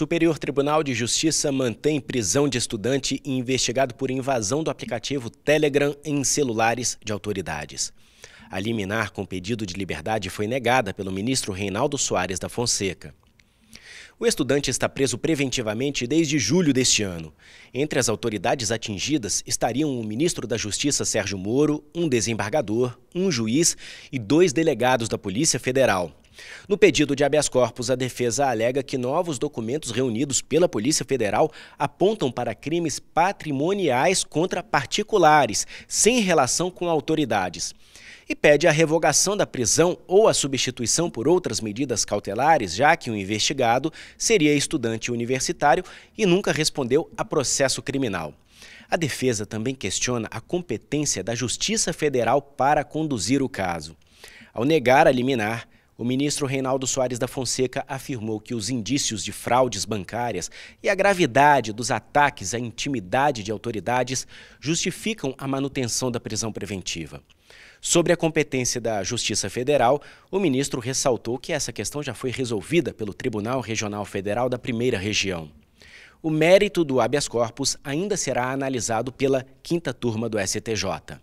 Superior Tribunal de Justiça mantém prisão de estudante investigado por invasão do aplicativo Telegram em celulares de autoridades. A liminar com pedido de liberdade foi negada pelo ministro Reinaldo Soares da Fonseca. O estudante está preso preventivamente desde julho deste ano. Entre as autoridades atingidas estariam o ministro da Justiça Sérgio Moro, um desembargador, um juiz e dois delegados da Polícia Federal. No pedido de habeas corpus, a defesa alega que novos documentos reunidos pela Polícia Federal apontam para crimes patrimoniais contra particulares, sem relação com autoridades. E pede a revogação da prisão ou a substituição por outras medidas cautelares, já que o investigado seria estudante universitário e nunca respondeu a processo criminal. A defesa também questiona a competência da Justiça Federal para conduzir o caso. Ao negar a liminar, o ministro Reinaldo Soares da Fonseca afirmou que os indícios de fraudes bancárias e a gravidade dos ataques à intimidade de autoridades justificam a manutenção da prisão preventiva. Sobre a competência da Justiça Federal, o ministro ressaltou que essa questão já foi resolvida pelo Tribunal Regional Federal da Primeira Região. O mérito do habeas corpus ainda será analisado pela quinta turma do STJ.